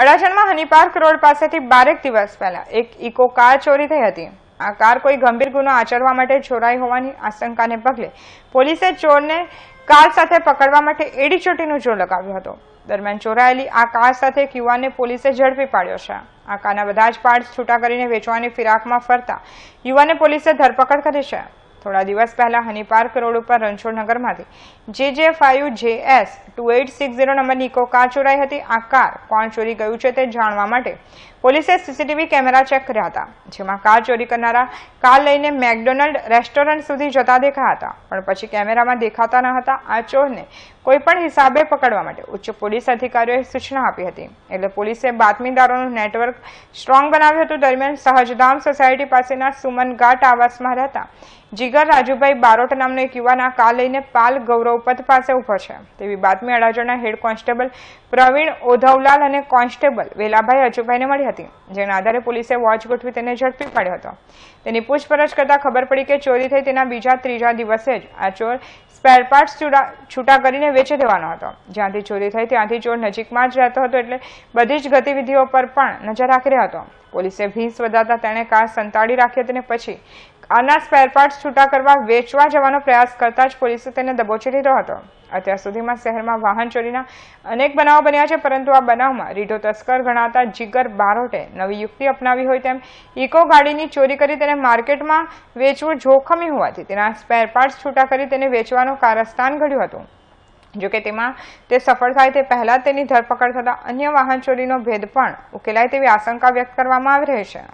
અડાજણમાં Honey Park road પાસેથી બારેક દિવસ પહેલા એક ઇકો કાર ચોરી થઈ હતી આ કાર કોઈ ગંભીર ગુનો આચરવા માટે ચોરાઈ હોવાની આશંકાને પગલે પોલીસે ચોરને કાર સાથે પકડવા માટે એડીચોટીનું જોર લગાવ્યો હતો દરમિયાન ચોરાયેલી આ કાર સાથે એક યુવાનને પોલીસે ઝડપી પાડ્યો છે આ કારના બધા જ પાર્ટ છૂટા કરીને વેચવાની ફિરાકમાં ફરતા યુવાને પોલીસે ધરપકડ કરી છે થોડા દિવસ પહેલા હનીપાર્ક રોડ ઉપર રણછોડનગરમાંથી જે J five J S two eight six zero નંબરની ઇકો કાર ચોરાઈ હતી આ કાર કોણ ચોરી ગયું છે તે જાણવા માટે પોલીસે સીસીટીવી કેમેરા ચેક કર્યા હતા જેમાં કાર ચોરી કરનારા કાર લઈને મેકડોનલ્ડ રેસ્ટોરન્ટ સુધી જતા દેખાયા હતા પણ પછી કેમેરામાં દેખાતા ન હતા આ ચોરને કોઈપણ હિસાબે પકડવા માટે ઉચ્ચ પોલીસ અધિકારીઓએ સૂચના આપી હતી એટલે પોલીસે બાતમીદારોનું નેટવર્ક સ્ટ્રોંગ બનાવ્યું હતું દરમિયાન સહજધામ સોસાયટી પાસેના સુમન આવાસમાં રહેતા જીગર રાજુભાઈ બારોટ નામનો એક યુવાના કાર લઈને પાલ ગૌરવપથ પાસે ઊભો છે તેવી બાતમી અડાજણના હેડ કોન્સ્ટેબલ પ્રવીણ ઓધવલાલ અને કોન્સ્ટેબલ વેલાભાઈ અજુભાઈને મળી હતી જેના આધારે પોલીસે વોચ ગોઠવી તેને ઝડપી પાડ્યો હતો તેની પૂછપરછ કરતાં ખબર પડી કે ચોરી થઈ તેના બીજા ત્રીજા દિવસે જ આ ચોર સ્પેરપાર્ટ્સ છૂટા કરીને વેચે દેવાનો હતો જ્યાંથી ચોરી થઈ ત્યાંથી ચોર નજીકમાં જ રહેતો હતો એટલે બધી જ ગતિવિધિઓ પર પણ નજર રાખી રહ્યો હતો પોલીસે ભીંસ વધારતા તેણે કાર સંતાડી રાખી હતી અને પછી કારના સ્પેરપાર્ટસ છૂટા કરવા વેચવા જવાનો પ્રયાસ કરતા જ પોલીસે તેને દબોચી લીધો હતો અત્યાર સુધીમાં શહેરમાં વાહન ચોરીના અનેક બનાવો બન્યા છે પરંતુ આ બનાવમાં રીઢો તસ્કર ગણાતા જીગર બારોટે નવી યુક્તિ અપનાવી હોય તેમ ઇકો ગાડીની ચોરી કરી તેને માર્કેટમાં વેચવું જોખમી હોવાથી તેના સ્પેર છૂટા કરી તેને વેચવાનું કારસ્થાન ઘડ્યું હતું જોકે તેમાં તે સફળ થાય તે પહેલાં તેની ધરપકડ થતા અન્ય વાહન ચોરીનો ભેદ પણ ઉકેલાય તેવી આશંકા વ્યક્ત કરવામાં આવી રહી છે